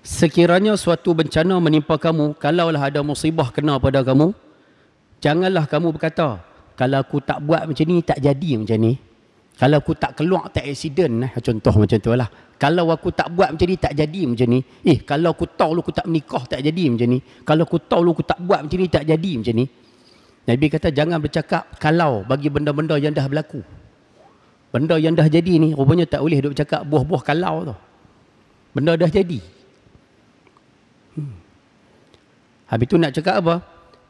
Sekiranya suatu bencana menimpa kamu, kalaulah ada musibah kena pada kamu, janganlah kamu berkata, kalau aku tak buat macam ni, tak jadi macam ni. Kalau aku tak keluar, tak accident. Eh. Contoh macam tu lah. Kalau aku tak buat macam ni, tak jadi macam ni. Eh, kalau aku tahu lu aku tak menikah, tak jadi macam ni. Kalau aku tahu lu aku tak buat macam ni, tak jadi macam ni. Nabi kata, jangan bercakap kalau bagi benda-benda yang dah berlaku. Benda yang dah jadi ni, rupanya tak boleh duk cakap buah-buah kalau tu. Benda dah jadi. Habis tu nak cakap apa?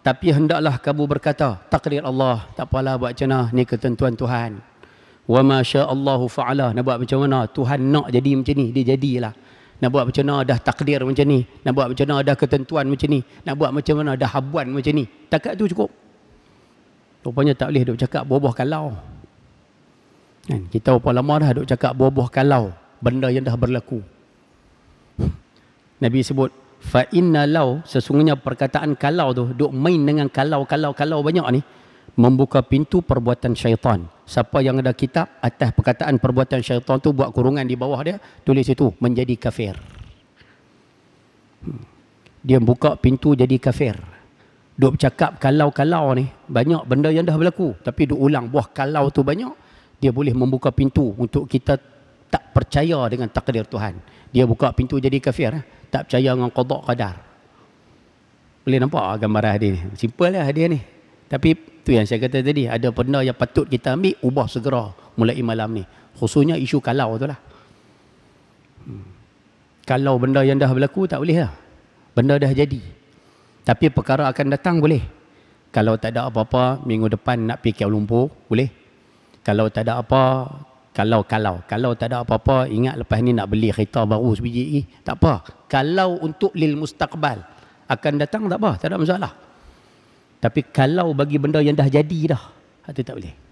Tapi hendaklah kamu berkata, takdir Allah, tak apalah buat macam mana, ni ketentuan Tuhan. Wa ma syaa Allahu fa'ala. Nak buat macam mana? Tuhan nak jadi macam ni, dia jadilah. Nak buat macam mana? Dah takdir macam ni. Nak buat macam mana? Dah ketentuan macam ni. Nak buat macam mana? Dah habuan macam ni. Takat tu cukup. Rupanya tak boleh duk cakap buah-buah kalau. Kan? Kita berapa lama dah duk cakap buah-buah kalau. Benda yang dah berlaku. Nabi sebut, fa inna law sesungguhnya perkataan kalau tu duk main dengan kalau kalau kalau banyak ni membuka pintu perbuatan syaitan siapa yang ada kitab atas perkataan perbuatan syaitan tu buat kurungan di bawah dia tulis itu menjadi kafir hmm. dia buka pintu jadi kafir duk cakap kalau kalau ni banyak benda yang dah berlaku tapi duk ulang buah kalau tu banyak dia boleh membuka pintu untuk kita tak percaya dengan takdir Tuhan dia buka pintu jadi kafir eh tak percaya dengan qadar qadar boleh nampak ah gambar hadis ni simple lah hadis ni tapi tu yang saya kata tadi ada benda yang patut kita ambil ubah segera mulai malam ni khususnya isu kalau tu lah hmm. kalau benda yang dah berlaku tak boleh lah benda dah jadi tapi perkara akan datang boleh kalau tak ada apa-apa minggu depan nak pergi Kuala Lumpur boleh kalau tak ada apa kalau kalau kalau tak ada apa-apa ingat lepas ni nak beli kereta baru sebiji tak apa kalau untuk lil mustaqbal akan datang tak apa tak ada masalah tapi kalau bagi benda yang dah jadi dah itu tak boleh